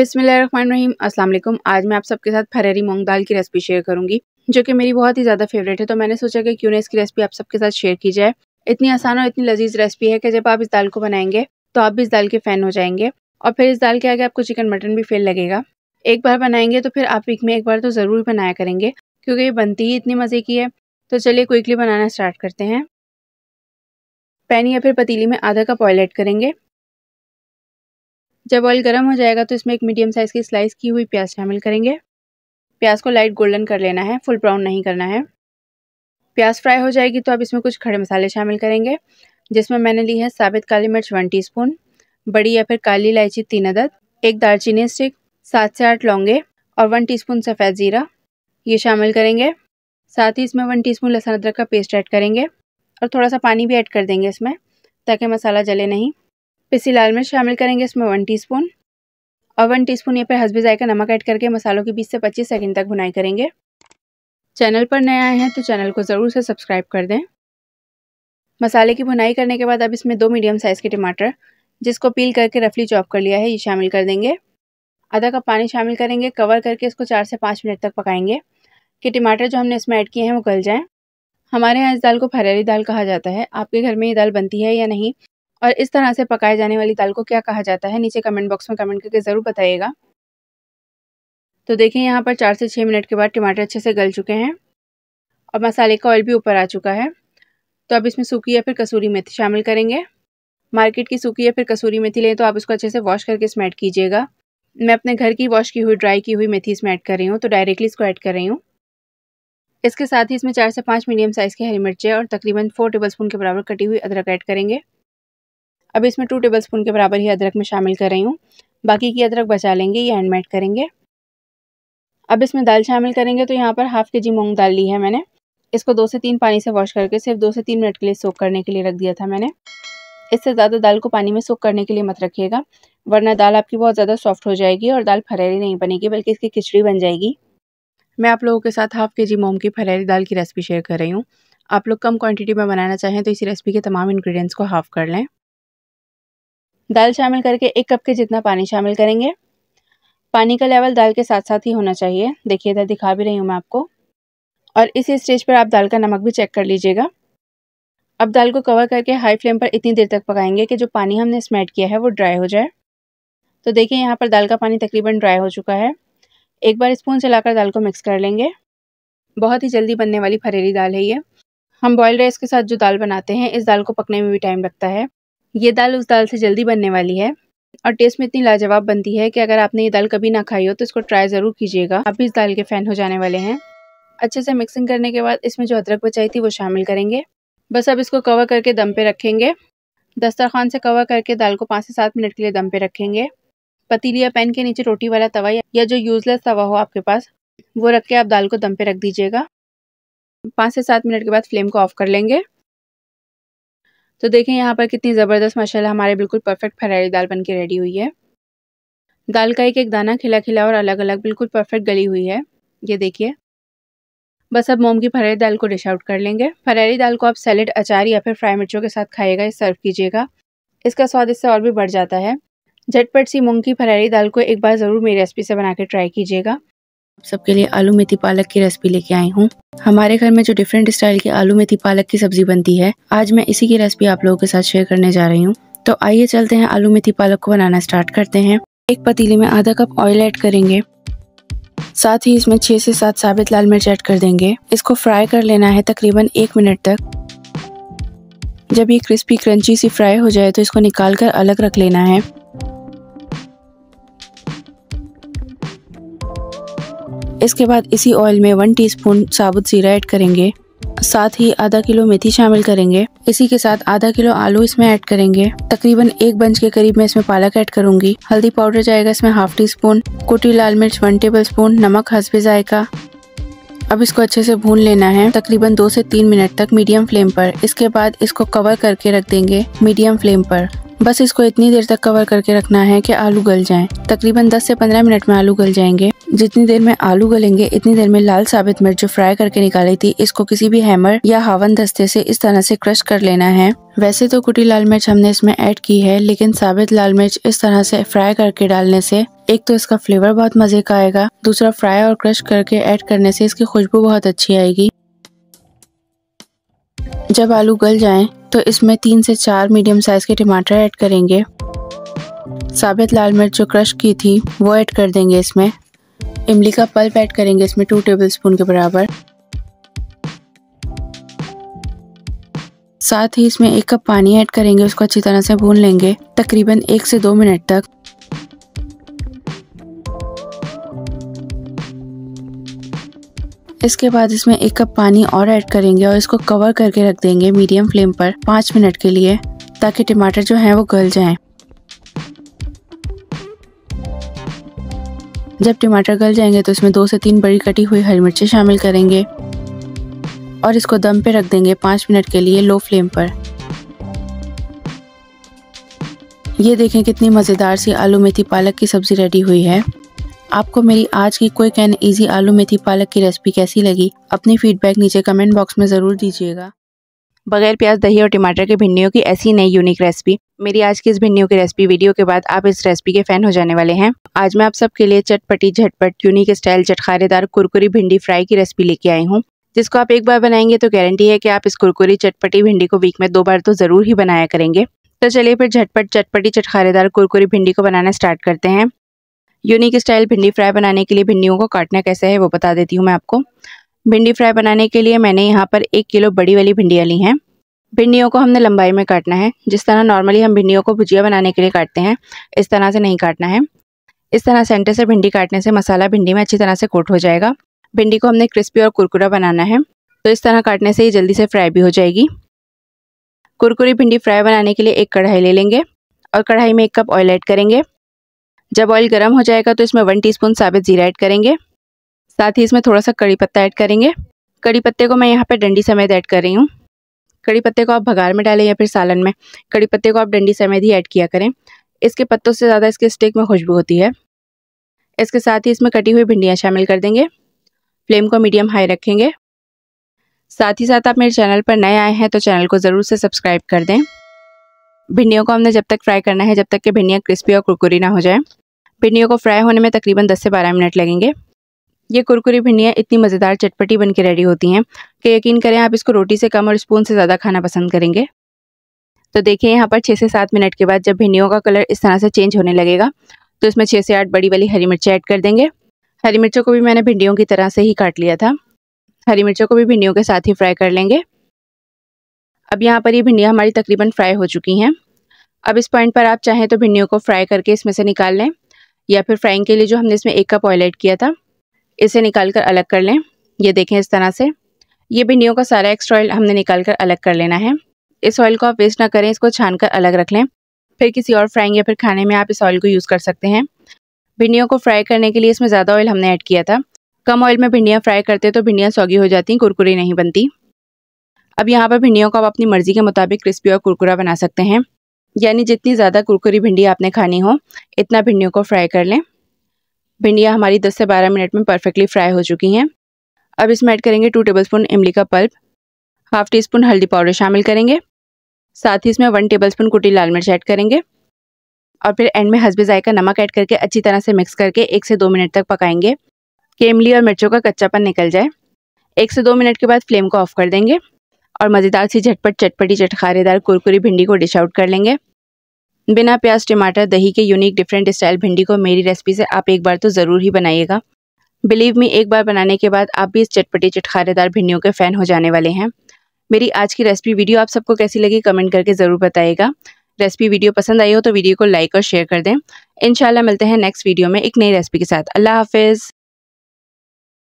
बिसमीम अस्सलाम आज मैं आप सबके साथ फरेरी मूंग दाल की रेसिपी शेयर करूंगी जो कि मेरी बहुत ही ज़्यादा फेवरेट है तो मैंने सोचा कि क्यों ना इसकी रेसिपी आप सबके साथ शेयर की जाए इतनी आसान और इतनी लजीज रेसिपी है कि जब आप इस दाल को बनाएंगे तो आप भी इस दाल के फ़ैन हो जाएंगे और फिर इस दाल के आगे आपको चिकन मटन भी फेल लगेगा एक बार बनाएंगे तो फिर आप वीक में एक बार तो ज़रूर बनाया करेंगे क्योंकि ये बनती ही इतनी मज़े की है तो चलिए क्विकली बनाना स्टार्ट करते हैं पैन या फिर पतीली में आधा कप ऑयल ऐड करेंगे जब ऑयल गर्म हो जाएगा तो इसमें एक मीडियम साइज़ की स्लाइस की हुई प्याज शामिल करेंगे प्याज को लाइट गोल्डन कर लेना है फुल ब्राउन नहीं करना है प्याज फ्राई हो जाएगी तो आप इसमें कुछ खड़े मसाले शामिल करेंगे जिसमें मैंने ली है साबित काली मिर्च वन टी बड़ी या फिर काली इलायची तीन अदद एक दालचीनी स्टिक सात से आठ लौंगे और वन टी सफ़ेद ज़ीरा ये शामिल करेंगे साथ ही इसमें वन टीस्पून लहसुन अदरक का पेस्ट ऐड करेंगे और थोड़ा सा पानी भी ऐड कर देंगे इसमें ताकि मसाला जले नहीं पिसी लाल मिर्च शामिल करेंगे इसमें वन स्पून और वन टी स्पून ये पर हसबे जायका नमक ऐड करके मसालों के बीस से पच्चीस सेकेंड तक भुनाई करेंगे चैनल पर नए आए हैं तो चैनल को ज़रूर से सब्सक्राइब कर दें मसाले की भुनाई करने के बाद अब इसमें दो मीडियम साइज़ के टमाटर जिसको पील करके रफली चॉप कर लिया है ये शामिल कर देंगे आधा कप पानी शामिल करेंगे कवर करके इसको चार से पाँच मिनट तक पकाएंगे कि टमाटर जो हमने इसमें ऐड किए हैं वो गल जाएँ हमारे यहाँ इस दाल को फरेरी दाल कहा जाता है आपके घर में ये दाल बनती है या नहीं और इस तरह से पकाए जाने वाली दाल को क्या कहा जाता है नीचे कमेंट बॉक्स में कमेंट करके ज़रूर बताइएगा तो देखिए यहाँ पर चार से छः मिनट के बाद टमाटर अच्छे से गल चुके हैं और मसाले का ऑयल भी ऊपर आ चुका है तो अब इसमें सूखी या फिर कसूरी मेथी शामिल करेंगे मार्केट की सूखी या फिर कसूरी मेथी लें तो आप उसको अच्छे से वॉश करके इसमें ऐड कीजिएगा मैं अपने घर की वॉश की हुई ड्राई की हुई मेथी इसमें ऐड कर रही हूँ तो डायरेक्टली इसको ऐड कर रही हूँ इसके साथ ही इसमें चार से पाँच मीडियम साइज़ की हरी मिर्चें और तकरीबन फोर टेबल स्पून के बराबर कटी हुई अदरक ऐड करेंगे अब इसमें टू टेबल स्पून के बराबर ही अदरक में शामिल कर रही हूँ बाकी की अदरक बचा लेंगे ये मेड करेंगे अब इसमें दाल शामिल करेंगे तो यहाँ पर हाफ के जी मूंग दाल ली है मैंने इसको दो से तीन पानी से वॉश करके सिर्फ दो से तीन मिनट के लिए सोख करने के लिए रख दिया था मैंने इससे ज़्यादा दाल को पानी में सोख करने के लिए मत रखिएगा वरना दाल आपकी बहुत ज़्यादा सॉफ्ट हो जाएगी और दाल फरेरी नहीं बनेगी बल्कि इसकी खिचड़ी बन जाएगी मैं आप लोगों के साथ हाफ के जी मोम की फरेरी दाल की रेसिपी शेयर कर रही हूँ आप लोग कम क्वांटिटी में बनाना चाहें तो इसी रेसिपी के तमाम इंग्रेडिएंट्स को हाफ़ कर लें दाल शामिल करके एक कप के जितना पानी शामिल करेंगे पानी का लेवल दाल के साथ साथ ही होना चाहिए देखिए इधर दिखा भी रही हूँ मैं आपको और इसी स्टेज पर आप दाल का नमक भी चेक कर लीजिएगा अब दाल को कवर करके हाई फ्लेम पर इतनी देर तक पकाएंगे कि जो पानी हमने स्मेट किया है वो ड्राई हो जाए तो देखिए यहाँ पर दाल का पानी तकरीबन ड्राई हो चुका है एक बार स्पून चलाकर दाल को मिक्स कर लेंगे बहुत ही जल्दी बनने वाली फरेली दाल है ये हम बॉयल राइस के साथ जो दाल बनाते हैं इस दाल को पकने में भी टाइम लगता है ये दाल उस दाल से जल्दी बनने वाली है और टेस्ट में इतनी लाजवाब बनती है कि अगर आपने ये दाल कभी ना खाई हो तो इसको ट्राई ज़रूर कीजिएगा आप भी इस दाल के फ़ैन हो जाने वाले हैं अच्छे से मिक्सिंग करने के बाद इसमें जो अदरक बचाई थी वो शामिल करेंगे बस अब इसको कवर करके दम पे रखेंगे दस्तरखान से कवर करके दाल को पाँच से सात मिनट के लिए दम पे रखेंगे पतीली या पैन के नीचे रोटी वाला तवा या जो यूज़लेस तवा हो आपके पास वो रख के आप दाल को दम पे रख दीजिएगा पाँच से सात मिनट के बाद फ्लेम को ऑफ कर लेंगे तो देखें यहाँ पर कितनी ज़बरदस्त माशाल्लाह हमारे बिल्कुल परफेक्ट फरारी दाल बन के रेडी हुई है दाल का एक एक दाना खिला खिला और अलग अलग बिल्कुल परफेक्ट गली हुई है ये देखिए बस अब मोम की फरारी दाल को डिश आउट कर लेंगे फरारी दाल को आप सैलड अचार या फिर फ्राई मिर्चों के साथ खाइएगा या सर्व कीजिएगा इसका स्वाद इससे और भी बढ़ जाता है झटपट सी मूंग की फरारी दाल को एक बार ज़रूर मेरी रेसिपी से बना के ट्राई कीजिएगा आप सबके लिए आलू मेथी पालक की रेसिपी लेके आई हूँ हमारे घर में जो डिफरेंट स्टाइल की आलू मेथी पालक की सब्जी बनती है आज मैं इसी की रेसिपी आप लोगों के साथ शेयर करने जा रही हूँ तो आइए चलते हैं आलू मेथी पालक को बनाना स्टार्ट करते हैं एक पतीले में आधा कप ऑयल ऐड करेंगे साथ ही इसमें छह से सात साबित लाल मिर्च ऐड कर देंगे इसको फ्राई कर लेना है तकरीबन एक मिनट तक जब ये क्रिस्पी क्रंची सी फ्राई हो जाए तो इसको निकाल कर अलग रख लेना है इसके बाद इसी ऑयल में वन टीस्पून साबुत जीरा ऐड करेंगे साथ ही आधा किलो मेथी शामिल करेंगे इसी के साथ आधा किलो आलू इसमें ऐड करेंगे तकरीबन एक बंच के करीब मैं इसमें पालक ऐड करूंगी हल्दी पाउडर जाएगा इसमें हाफ टी स्पून कुटी लाल मिर्च वन टेबल स्पून नमक हसबे जायका अब इसको अच्छे से भून लेना है तकरीबन दो से तीन मिनट तक मीडियम फ्लेम पर इसके बाद इसको कवर करके रख देंगे मीडियम फ्लेम पर बस इसको इतनी देर तक कवर करके रखना है कि आलू गल जाएं। तकरीबन 10 से 15 मिनट में आलू गल जाएंगे जितनी देर में आलू गलेंगे इतनी देर में लाल साबित मिर्च जो फ्राई करके निकाली थी इसको किसी भी हैमर या हावन दस्ते से इस तरह से क्रश कर लेना है वैसे तो कुटी लाल मिर्च हमने इसमें ऐड की है लेकिन साबित लाल मिर्च इस तरह से फ्राई करके डालने से एक तो इसका फ्लेवर बहुत मजे का आएगा दूसरा फ्राई और क्रश करके ऐड करने से इसकी खुशबू बहुत अच्छी आएगी जब आलू गल जाए तो इसमें तीन से चार मीडियम साइज के टमाटर ऐड करेंगे साबित लाल मिर्च जो क्रश की थी वो ऐड कर देंगे इसमें इमली का पल्प ऐड करेंगे इसमें टू टेबल स्पून के बराबर साथ ही इसमें एक कप पानी ऐड करेंगे उसको अच्छी तरह से भून लेंगे तकरीबन एक से दो मिनट तक इसके बाद इसमें एक कप पानी और ऐड करेंगे और इसको कवर करके रख देंगे मीडियम फ्लेम पर पाँच मिनट के लिए ताकि टमाटर जो हैं वो गल जाएं। जब टमाटर गल जाएंगे तो इसमें दो से तीन बड़ी कटी हुई हरी मिर्चें शामिल करेंगे और इसको दम पे रख देंगे पाँच मिनट के लिए लो फ्लेम पर ये देखें कितनी मज़ेदार सी आलू मेथी पालक की सब्ज़ी रेडी हुई है आपको मेरी आज की क्विक एंड इजी आलू मेथी पालक की रेसिपी कैसी लगी अपनी फीडबैक नीचे कमेंट बॉक्स में ज़रूर दीजिएगा बगैर प्याज दही और टमाटर के भिंडियों की ऐसी नई यूनिक रेसिपी मेरी आज की इस भिंडियों की रेसिपी वीडियो के बाद आप इस रेसिपी के फैन हो जाने वाले हैं आज मैं आप सबके लिए चटपटी झटपट यूनिक स्टाइल चटखारेदार कुरकुरी भिंडी फ्राई की रेसिपी लेके आई हूँ जिसको आप एक बार बनाएंगे तो गारंटी है कि आप इस कुरकुरी चटपटी भिंडी को वीक में दो बार तो ज़रूर ही बनाया करेंगे तो चलिए फिर झटपट चटपटी चटखारेदार कुरकुरी भिंडी को बनाना स्टार्ट करते हैं यूनिक स्टाइल भिंडी फ्राई बनाने के लिए भिंडियों को काटना कैसे है वो बता देती हूँ मैं आपको भिंडी फ्राई बनाने के लिए मैंने यहाँ पर एक किलो बड़ी वाली भिंडियाँ ली हैं भिंडियों को हमने लंबाई में काटना है जिस तरह नॉर्मली हम भिंडियों को भुजिया बनाने के लिए काटते हैं इस तरह से नहीं काटना है इस तरह सेंटर से भिंडी काटने से मसाला भिंडी में अच्छी तरह से कोट हो जाएगा भिंडी को हमने क्रिस्पी और कुरकुरा बनाना है तो इस तरह काटने से ये जल्दी से फ्राई भी हो जाएगी कुरकुरी भिंडी फ्राई बनाने के लिए एक कढ़ाई ले लेंगे और कढ़ाई में एक कप ऑयल ऐड करेंगे जब ऑयल गर्म हो जाएगा तो इसमें वन टीस्पून साबित जीरा ऐड करेंगे साथ ही इसमें थोड़ा सा कड़ी पत्ता ऐड करेंगे कड़ी पत्ते को मैं यहाँ पर डंडी समेत ऐड कर रही हूँ कड़ी पत्ते को आप भगार में डालें या फिर सालन में कड़ी पत्ते को आप डंडी समेत ही ऐड किया करें इसके पत्तों से ज़्यादा इसके स्टेक में खुशबू होती है इसके साथ ही इसमें कटी हुई भिंडियाँ शामिल कर देंगे फ्लेम को मीडियम हाई रखेंगे साथ ही साथ आप मेरे चैनल पर नए आए हैं तो चैनल को ज़रूर से सब्सक्राइब कर दें भिंडियों को हमने जब तक फ्राई करना है जब तक कि भिंडियाँ क्रिस्पी और कुरकुरी ना हो जाए भिंडियों को फ्राई होने में तकरीबन 10 से 12 मिनट लगेंगे ये कुरकुरी भिंडियाँ इतनी मज़ेदार चटपटी बन के रेडी होती हैं कि यकीन करें आप इसको रोटी से कम और स्पून से ज़्यादा खाना पसंद करेंगे तो देखिए यहाँ पर छः से सात मिनट के बाद जब भिंडियों का कलर इस तरह से चेंज होने लगेगा तो इसमें छः से आठ बड़ी वाली हरी मिर्चें ऐड कर देंगे हरी मिर्चों को भी मैंने भिंडियों की तरह से ही काट लिया था हरी मिर्चों को भी भिंडियों के साथ ही फ्राई कर लेंगे अब यहाँ पर ये भिंडियाँ हमारी तकरीबन फ्राई हो चुकी हैं अब इस पॉइंट पर आप चाहें तो भिंडियों को फ्राई करके इसमें से निकाल लें या फिर फ्राइंग के लिए जो हमने इसमें एक कप ऑयल ऐड किया था इसे निकाल कर अलग कर लें ये देखें इस तरह से ये भिंडियों का सारा एक्स्ट्रा ऑयल हमने निकाल कर अलग कर लेना है इस ऑयल को आप वेस्ट ना करें इसको छान कर अलग रख लें फिर किसी और फ्राइंग या फिर खाने में आप इस ऑयल को यूज़ कर सकते हैं भिंडियों को फ्राई करने के लिए इसमें ज़्यादा ऑयल हमने ऐड किया था कम ऑयल में भिंडियाँ फ्राई करते तो भिंडियाँ सौगी हो जाती कुरकुरी नहीं बनती अब यहाँ पर भिंडियों को आप अपनी मर्ज़ी के मुताबिक क्रिस्पी और कुरकुरा बना सकते हैं यानी जितनी ज़्यादा कुरकुरी भिंडी आपने खानी हो इतना भिंडियों को फ्राई कर लें भिंडियाँ हमारी 10 से 12 मिनट में परफेक्टली फ्राई हो चुकी हैं अब इसमें ऐड करेंगे टू टेबलस्पून इमली का पल्प हाफ टी स्पून हल्दी पाउडर शामिल करेंगे साथ ही इसमें वन स्पून कुटी लाल मिर्च ऐड करेंगे और फिर एंड में हंसबे जायका नमक ऐड करके अच्छी तरह से मिक्स करके एक से दो मिनट तक पकाएंगे कि इमली और मिर्चों का कच्चापन निकल जाए एक से दो मिनट के बाद फ्लेम को ऑफ कर देंगे और मज़ेदार सी झटपट चटपटी चटखारेदार कुरकुरी भिंडी को डिश आउट कर लेंगे बिना प्याज टमाटर दही के यूनिक डिफरेंट स्टाइल भिंडी को मेरी रेसिपी से आप एक बार तो ज़रूर ही बनाइएगा बिलीव मी एक बार बनाने के बाद आप भी इस चटपटी चटखारेदार भिंडियों के फ़ैन हो जाने वाले हैं मेरी आज की रेसिपी वीडियो आप सबको कैसी लगी कमेंट करके ज़रूर बताइएगा रेसिपी वीडियो पसंद आई हो तो वीडियो को लाइक और शेयर कर दें इंशाल्लाह मिलते हैं नेक्स्ट वीडियो में एक नई रेसिपी के साथ अल्लाह हाफिज़